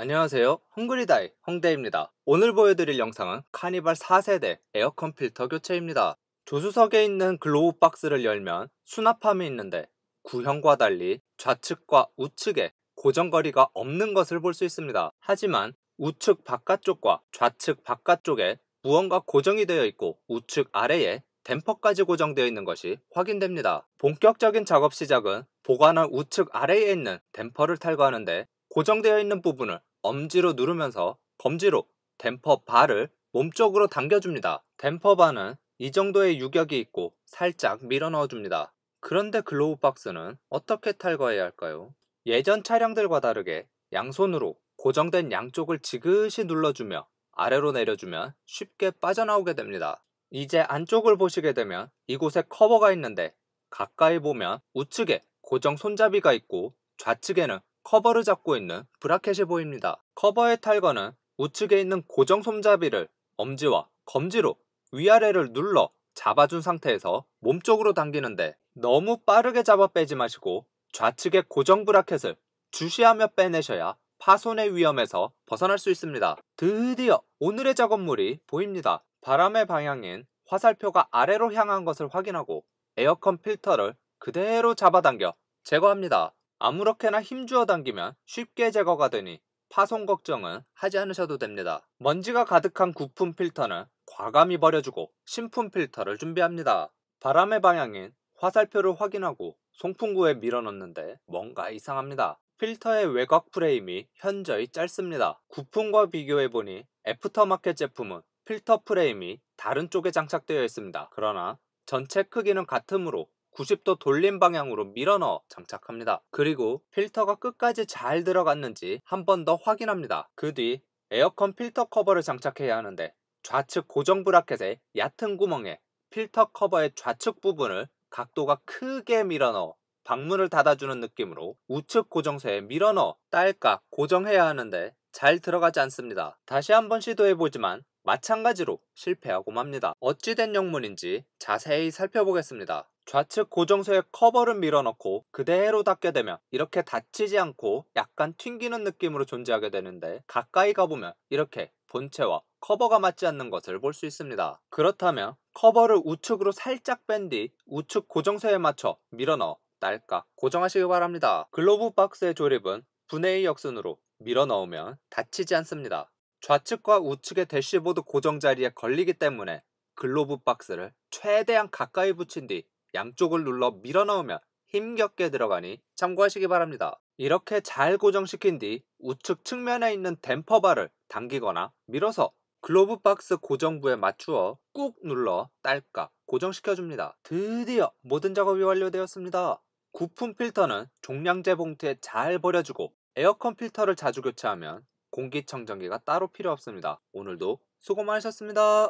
안녕하세요 헝그리다이 홍대입니다 오늘 보여드릴 영상은 카니발 4세대 에어컨 필터 교체입니다 조수석에 있는 글로우 박스를 열면 수납함이 있는데 구형과 달리 좌측과 우측에 고정거리가 없는 것을 볼 수 있습니다 하지만 우측 바깥쪽과 좌측 바깥쪽에 무언가 고정이 되어 있고 우측 아래에 댐퍼까지 고정되어 있는 것이 확인됩니다 본격적인 작업 시작은 보관함 우측 아래에 있는 댐퍼를 탈거하는데 고정되어 있는 부분을 엄지로 누르면서 검지로 댐퍼 바를 몸쪽으로 당겨줍니다. 댐퍼 바는 이 정도의 유격이 있고 살짝 밀어 넣어줍니다. 그런데 글로우 박스는 어떻게 탈거해야 할까요? 예전 차량들과 다르게 양손으로 고정된 양쪽을 지그시 눌러주며 아래로 내려주면 쉽게 빠져나오게 됩니다. 이제 안쪽을 보시게 되면 이곳에 커버가 있는데 가까이 보면 우측에 고정 손잡이가 있고 좌측에는 커버를 잡고 있는 브라켓이 보입니다. 커버의 탈거는 우측에 있는 고정 손잡이를 엄지와 검지로 위아래를 눌러 잡아준 상태에서 몸쪽으로 당기는데 너무 빠르게 잡아 빼지 마시고 좌측의 고정 브라켓을 주시하며 빼내셔야 파손의 위험에서 벗어날 수 있습니다. 드디어 오늘의 작업물이 보입니다. 바람의 방향인 화살표가 아래로 향한 것을 확인하고 에어컨 필터를 그대로 잡아당겨 제거합니다. 아무렇게나 힘주어 당기면 쉽게 제거가 되니 파손 걱정은 하지 않으셔도 됩니다. 먼지가 가득한 구품 필터는 과감히 버려주고 신품 필터를 준비합니다. 바람의 방향인 화살표를 확인하고 송풍구에 밀어넣는데 뭔가 이상합니다. 필터의 외곽 프레임이 현저히 짧습니다. 구품과 비교해보니 애프터마켓 제품은 필터 프레임이 다른 쪽에 장착되어 있습니다. 그러나 전체 크기는 같으므로 90도 돌림 방향으로 밀어넣어 장착합니다. 그리고 필터가 끝까지 잘 들어갔는지 한 번 더 확인합니다. 그 뒤 에어컨 필터 커버를 장착해야 하는데 좌측 고정 브라켓의 얕은 구멍에 필터 커버의 좌측 부분을 각도가 크게 밀어넣어 방문을 닫아주는 느낌으로 우측 고정쇠에 밀어넣어 딸깍 고정해야 하는데 잘 들어가지 않습니다. 다시 한 번 시도해보지만 마찬가지로 실패하고 맙니다. 어찌된 영문인지 자세히 살펴보겠습니다. 좌측 고정쇠에 커버를 밀어넣고 그대로 닫게 되면 이렇게 닫히지 않고 약간 튕기는 느낌으로 존재하게 되는데 가까이 가보면 이렇게 본체와 커버가 맞지 않는 것을 볼 수 있습니다. 그렇다면 커버를 우측으로 살짝 뺀 뒤 우측 고정쇠에 맞춰 밀어넣어 날까 고정하시기 바랍니다. 글로브 박스의 조립은 분의 2 역순으로 밀어넣으면 닫히지 않습니다. 좌측과 우측의 대시보드 고정 자리에 걸리기 때문에 글로브 박스를 최대한 가까이 붙인 뒤 양쪽을 눌러 밀어넣으면 힘겹게 들어가니 참고하시기 바랍니다. 이렇게 잘 고정시킨 뒤 우측 측면에 있는 댐퍼바를 당기거나 밀어서 글로브 박스 고정부에 맞추어 꾹 눌러 딸깍 고정시켜줍니다. 드디어 모든 작업이 완료되었습니다. 구품 필터는 종량제 봉투에 잘 버려주고 에어컨 필터를 자주 교체하면 공기청정기가 따로 필요 없습니다. 오늘도 수고 많으셨습니다.